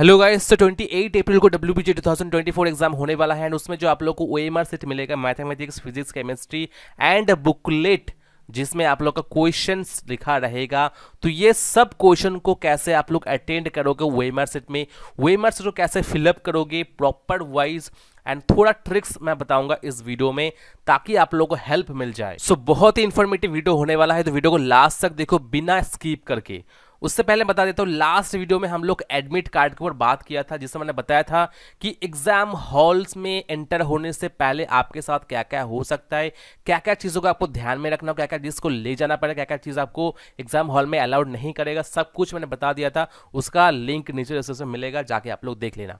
hello guys तो 28 अप्रैल को W B 2024 exam होने वाला है एंड उसमें जो आप लोग को ओ एम आर सेट मिलेगा mathematics physics chemistry and booklet जिसमें आप लोग का क्वेश्चन लिखा रहेगा तो ये सब क्वेश्चन को कैसे आप लोग अटेंड करोगे वेमर सेट में वेमर सेट को कैसे फिलअप करोगे प्रॉपर वाइज एंड थोड़ा ट्रिक्स मैं बताऊंगा इस वीडियो में ताकि आप लोगों को हेल्प मिल जाए सो so, बहुत ही इन्फॉर्मेटिव वीडियो होने वाला है तो वीडियो को लास्ट तक देखो बिना स्कीप करके उससे पहले बता देता हूँ लास्ट वीडियो में हम लोग एडमिट कार्ड के ऊपर बात किया था जिसमें मैंने बताया था कि एग्जाम हॉल्स में एंटर होने से पहले आपके साथ क्या क्या हो सकता है क्या क्या चीज़ों का आपको ध्यान में रखना हो क्या क्या चीज़ को ले जाना पड़ेगा क्या क्या चीज़ आपको एग्जाम हॉल में अलाउड नहीं करेगा सब कुछ मैंने बता दिया था उसका लिंक नीचे डिस्क्रिप्शन मिलेगा जाके आप लोग देख लेना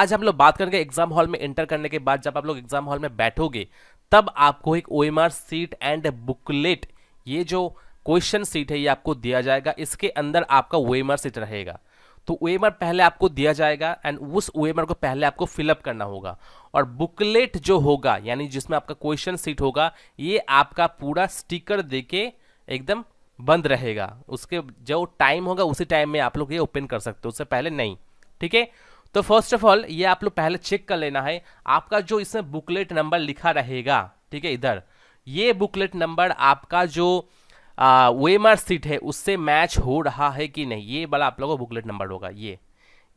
आज हम लोग बात करेंगे एग्जाम हॉल में एंटर करने के बाद जब आप लोग एग्जाम हॉल में बैठोगे तब आपको एक ओ सीट एंड बुकलेट ये जो क्वेश्चन सीट है ये आपको दिया जाएगा इसके अंदर आपका वेमर सीट रहेगा तो वेमर पहले आपको दिया जाएगा एंड उस वेमर को पहले आपको फिलअप करना होगा और बुकलेट जो होगा यानी जिसमें आपका क्वेश्चन सीट होगा ये आपका पूरा स्टिकर देके एकदम बंद रहेगा उसके जो टाइम होगा उसी टाइम में आप लोग ये ओपन कर सकते हो उससे पहले नहीं ठीक है तो फर्स्ट ऑफ ऑल ये आप लोग पहले चेक कर लेना है आपका जो इसमें बुकलेट नंबर लिखा रहेगा ठीक है इधर ये बुकलेट नंबर आपका जो वेमर सीट है उससे मैच हो रहा है कि नहीं ये वाला आप लोगों को बुकलेट नंबर होगा ये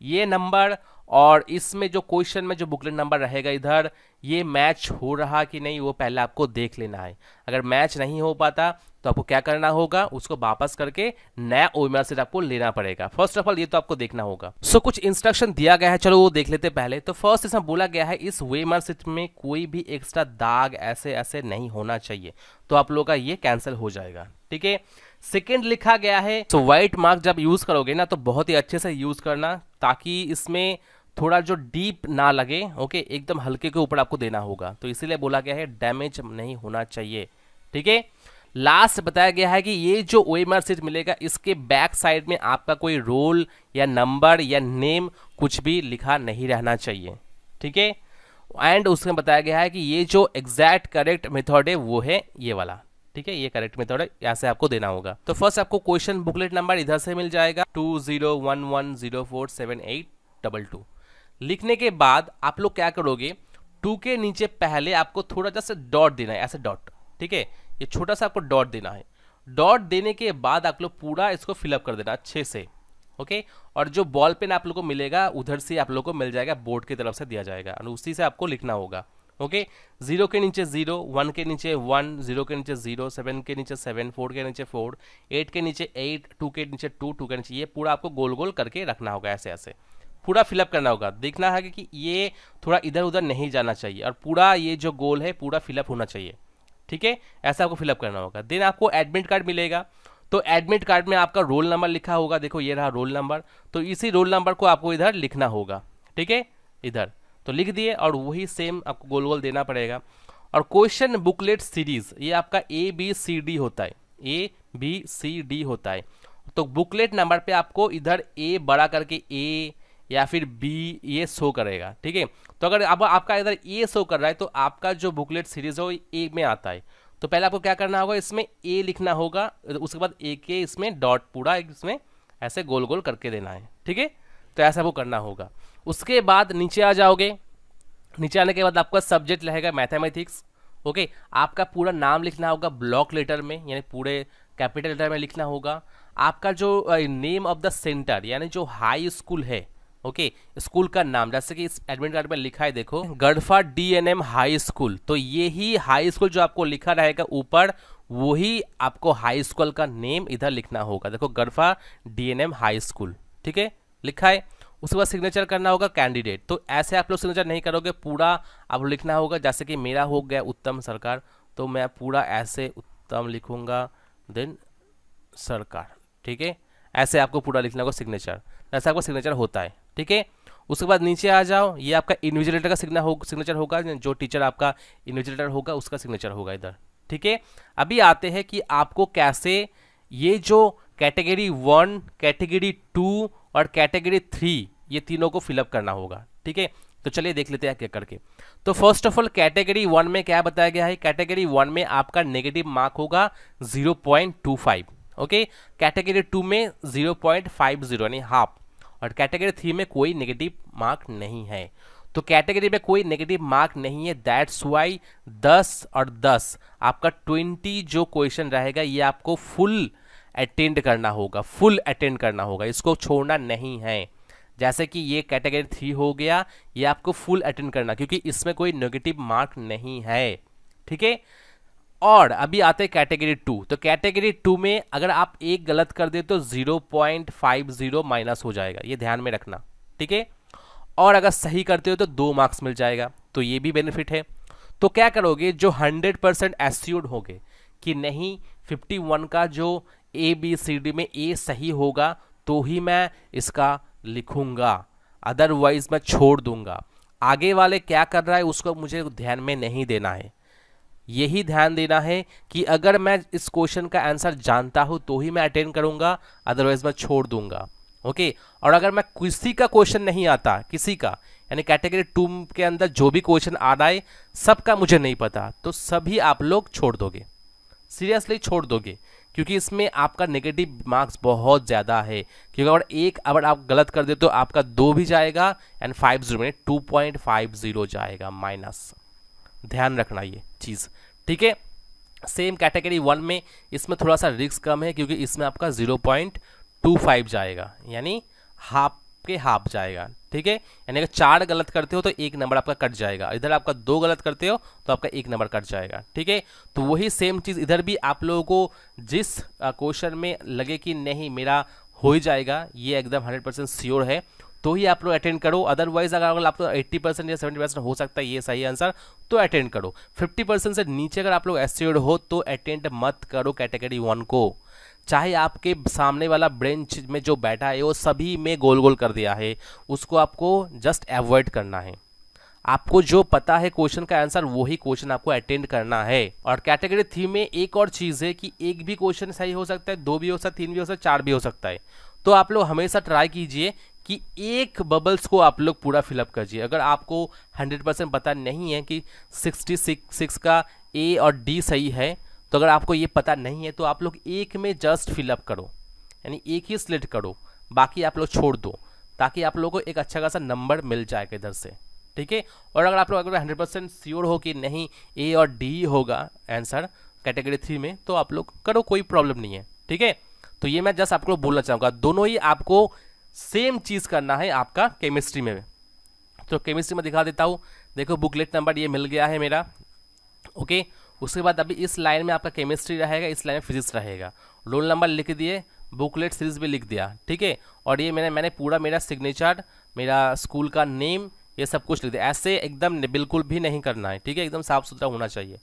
ये नंबर और इसमें जो क्वेश्चन में जो बुकलेट नंबर रहेगा इधर ये मैच हो रहा कि नहीं वो पहले आपको देख लेना है अगर मैच नहीं हो पाता तो आपको क्या करना होगा उसको वापस करके नया ओमर सेट आपको लेना पड़ेगा फर्स्ट ऑफ ऑल ये तो आपको देखना होगा सो so, कुछ इंस्ट्रक्शन दिया गया है चलो वो देख लेते पहले तो फर्स्ट इसमें बोला गया है इस वेमर सेट में कोई भी एक्स्ट्रा दाग ऐसे ऐसे नहीं होना चाहिए तो आप लोग का ये कैंसिल हो जाएगा ठीक है सेकेंड लिखा गया है तो व्हाइट मार्क जब यूज करोगे ना तो बहुत ही अच्छे से यूज करना ताकि इसमें थोड़ा जो डीप ना लगे ओके एकदम हल्के के ऊपर आपको देना होगा तो इसीलिए बोला गया है डैमेज नहीं होना चाहिए ठीक है लास्ट बताया गया है कि ये जो ओ एम सीट मिलेगा इसके बैक साइड में आपका कोई रोल या नंबर या नेम कुछ भी लिखा नहीं रहना चाहिए ठीक है एंड उसमें बताया गया है कि ये जो एग्जैक्ट करेक्ट मेथड है वो है ये वाला ठीक है ये करेक्ट मेथड है यहाँ से आपको देना होगा तो फर्स्ट आपको क्वेश्चन बुकलेट नंबर इधर से मिल जाएगा two zero one one zero four seven eight double two लिखने के बाद आप लोग क्या करोगे टू के नीचे पहले आपको थोड़ा जैसे डॉट देना है ऐसे डॉट ठीक है ये छोटा सा आपको डॉट देना है डॉट देने के बाद आप लोग पूरा इसको फिलअप कर देना अच्छे से ओके और जो बॉल पेन आप लोग को मिलेगा उधर से आप लोग को मिल जाएगा बोर्ड की तरफ से दिया जाएगा और उसी से आपको लिखना होगा ओके जीरो के नीचे जीरो वन के नीचे वन जीरो के नीचे जीरो सेवन के नीचे सेवन फोर के नीचे फोर एट के नीचे एट टू के नीचे टू टू के नीचे ये पूरा आपको गोल गोल करके रखना होगा ऐसे ऐसे पूरा फिलअप करना होगा देखना है कि ये थोड़ा इधर उधर नहीं जाना चाहिए और पूरा ये जो गोल है पूरा फिलअप होना चाहिए ठीक है ऐसा आपको फिलअप करना होगा देन आपको एडमिट कार्ड मिलेगा तो एडमिट कार्ड में आपका रोल नंबर लिखा होगा देखो ये रहा रोल नंबर तो इसी रोल नंबर को आपको इधर लिखना होगा ठीक है इधर तो लिख दिए और वही सेम आपको गोल गोल देना पड़ेगा और क्वेश्चन बुकलेट सीरीज ये आपका ए बी सी डी होता है ए बी सी डी होता है तो बुकलेट नंबर पे आपको इधर ए बड़ा करके ए या फिर बी ये शो करेगा ठीक है तो अगर अब आपका इधर ए शो कर रहा है तो आपका जो बुकलेट सीरीज है वो ए में आता है तो पहले आपको क्या करना होगा इसमें ए लिखना होगा उसके बाद ए के इसमें डॉट पूरा इसमें ऐसे गोल गोल करके देना है ठीक है तो ऐसा आपको करना होगा उसके बाद नीचे आ जाओगे नीचे आने के बाद आपका सब्जेक्ट रहेगा मैथेमेटिक्स ओके आपका पूरा नाम लिखना होगा ब्लॉक लेटर में यानी पूरे कैपिटल लेटर में लिखना होगा आपका जो नेम ऑफ द सेंटर यानी जो हाई स्कूल है ओके स्कूल का नाम जैसे कि इस एडमिट कार्ड में लिखा है देखो गढ़फा डीएनएम हाई स्कूल तो ये ही हाई स्कूल जो आपको लिखा रहेगा ऊपर वही आपको हाई स्कूल का नेम इधर लिखना होगा देखो गढ़फा डीएनएम हाई स्कूल ठीक है लिखा है उसके बाद सिग्नेचर करना होगा कैंडिडेट तो ऐसे आप लोग सिग्नेचर नहीं करोगे पूरा आप लिखना होगा जैसे कि मेरा हो गया उत्तम सरकार तो मैं पूरा ऐसे उत्तम लिखूंगा देन सरकार ठीक है ऐसे आपको पूरा लिखना होगा सिग्नेचर जैसे आपका सिग्नेचर होता है ठीक है उसके बाद नीचे आ जाओ ये आपका इन्विजिलेटर का सिग्नल हो सिग्नेचर होगा जो टीचर आपका इन्विजिलेटर होगा उसका सिग्नेचर होगा इधर ठीक है अभी आते हैं कि आपको कैसे ये जो कैटेगरी वन कैटेगरी टू और कैटेगरी थ्री ये तीनों को फिलअप करना होगा ठीक है तो चलिए देख लेते हैं क्या करके तो first of all category one में क्या बताया गया है कैटेगरी वन में आपका नेगेटिव मार्क होगा zero point two five okay category two में जीरो पॉइंट फाइव जीरो यानी हाफ और कैटेगरी थ्री में कोई नेगेटिव मार्क नहीं है तो कैटेगरी में कोई नेगेटिव मार्क नहीं है दैट्स वाई दस और दस आपका ट्वेंटी जो क्वेश्चन रहेगा ये आपको फुल अटेंड करना होगा फुल अटेंड करना होगा इसको छोड़ना नहीं है जैसे कि ये कैटेगरी थ्री हो गया ये आपको फुल अटेंड करना क्योंकि इसमें कोई नेगेटिव मार्क नहीं है ठीक है और अभी आते हैं कैटेगरी टू तो कैटेगरी टू में अगर आप एक गलत कर दे तो zero point five zero minus हो जाएगा ये ध्यान में रखना ठीक है और अगर सही करते हो तो दो मार्क्स मिल जाएगा तो ये भी बेनिफिट है तो क्या करोगे जो हंड्रेड परसेंट एस्योर्ड होगे कि नहीं फिफ्टी वन का जो ए बी सी डी में ए सही होगा तो ही मैं इसका लिखूंगा अदरवाइज मैं छोड़ दूंगा आगे वाले क्या कर रहा है उसको मुझे ध्यान में नहीं देना है यही ध्यान देना है कि अगर मैं इस क्वेश्चन का आंसर जानता हूँ तो ही मैं अटेंड करूँगा अदरवाइज मैं छोड़ दूंगा ओके और अगर मैं किसी का क्वेश्चन नहीं आता किसी का यानी कैटेगरी टू के अंदर जो भी क्वेश्चन आ रहा है सबका मुझे नहीं पता तो सभी आप लोग छोड़ दोगे सीरियसली छोड़ दोगे क्योंकि इसमें आपका नेगेटिव मार्क्स बहुत ज़्यादा है क्योंकि अगर एक अगर आप गलत कर दे तो आपका दो भी जाएगा एंड फाइव जीरो में टू पॉइंट फाइव जीरो जाएगा माइनस ध्यान रखना ये चीज़ ठीक है सेम कैटेगरी वन में इसमें थोड़ा सा रिस्क कम है क्योंकि इसमें आपका जीरो पॉइंट टू फाइव जाएगा यानी हाफ के हाफ जाएगा ठीक है यानी अगर चार गलत करते हो तो एक नंबर आपका कट जाएगा इधर आपका दो गलत करते हो तो आपका एक नंबर कट जाएगा ठीक है तो वही सेम चीज़ इधर भी आप लोगों को जिस क्वेश्चन में लगे कि नहीं मेरा हो ही जाएगा ये एकदम हंड्रेड परसेंट श्योर है तो ही आप लोग अटेंड करो अदरवाइज अगर आप लोग एट्टी परसेंट या सेवेंटी परसेंट हो सकता है ये सही आंसर तो अटेंड करो फिफ्टी परसेंट से नीचे अगर आप लोग एस्योर्ड हो तो अटेंड मत करो कैटेगरी वन को चाहे आपके सामने वाला ब्रेंच में जो बैठा है वो सभी में गोल गोल कर दिया है उसको आपको जस्ट एवॉइड करना है आपको जो पता है क्वेश्चन का आंसर वही क्वेश्चन आपको अटेंड करना है और कैटेगरी थ्री में एक और चीज़ है कि एक भी क्वेश्चन सही हो सकता है दो भी हो सकता है तीन भी हो सकता है चार भी हो सकता है तो आप लोग हमेशा ट्राई कीजिए कि एक बबल्स को आप लोग पूरा फिलअप करिए अगर आपको 100 परसेंट पता नहीं है कि 66 का ए और डी सही है तो अगर आपको ये पता नहीं है तो आप लोग एक में जस्ट फिलअप करो यानी एक ही सिलेक्ट करो बाकी आप लोग छोड़ दो ताकि आप लोगों को एक अच्छा खासा नंबर मिल जाएगा इधर से ठीक है और अगर आप लोग अगर हंड्रेड परसेंट श्योर हो कि नहीं ए और डी होगा आंसर कैटेगरी थ्री में तो आप लोग करो कोई प्रॉब्लम नहीं है ठीक है तो ये मैं जस्ट आपको बोलना चाहूँगा दोनों ही आपको सेम चीज़ करना है आपका केमिस्ट्री में तो केमिस्ट्री में दिखा देता हूँ देखो बुकलेट नंबर ये मिल गया है मेरा ओके उसके बाद अभी इस लाइन में आपका केमिस्ट्री रहेगा इस लाइन में फिजिक्स रहेगा रोल नंबर लिख दिए बुकलेट सीरीज भी लिख दिया ठीक है और ये मैंने मैंने पूरा मेरा सिग्नेचर मेरा स्कूल का नेम ये सब कुछ लिख दिया ऐसे एकदम बिल्कुल भी नहीं करना है ठीक है एकदम साफ़ सुथरा होना चाहिए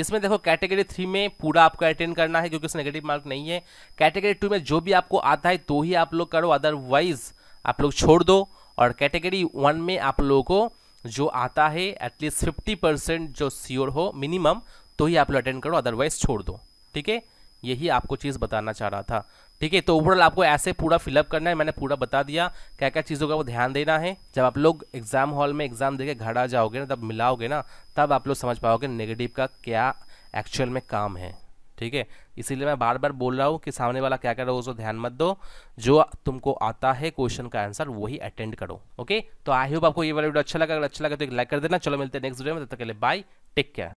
इसमें देखो कैटेगरी थ्री में पूरा आपको अटेंड करना है क्योंकि उसमें नेगेटिव मार्क नहीं है कैटेगरी टू में जो भी आपको आता है तो ही आप लोग करो अदरवाइज आप लोग छोड़ दो और कैटेगरी वन में आप लोगों को जो आता है एटलीस्ट फिफ्टी परसेंट जो सियोर हो मिनिमम तो ही आप लोग अटेंड करो अदरवाइज छोड़ दो ठीक है यही आपको चीज़ बताना चाह रहा था ठीक है तो ओवरऑल आपको ऐसे पूरा फिलअप करना है मैंने पूरा बता दिया क्या क्या चीज़ों का वो ध्यान देना है जब आप लोग एग्जाम हॉल में एग्जाम देकर घर आ जाओगे ना तब मिलाओगे ना तब आप लोग समझ पाओगे नेगेटिव का क्या एक्चुअल में काम है ठीक है इसीलिए मैं बार बार बोल रहा हूँ कि सामने वाला क्या कर रहा है उसको ध्यान मत दो जो तुमको आता है क्वेश्चन का आंसर वही अटेंड करो ओके तो आई होप आपको ये वाला वीडियो अच्छा लगा अगर अच्छा लगा तो एक लाइक कर देना चलो मिलते हैं नेक्स्ट वीडियो में तब तक के लिए बाय टेक केयर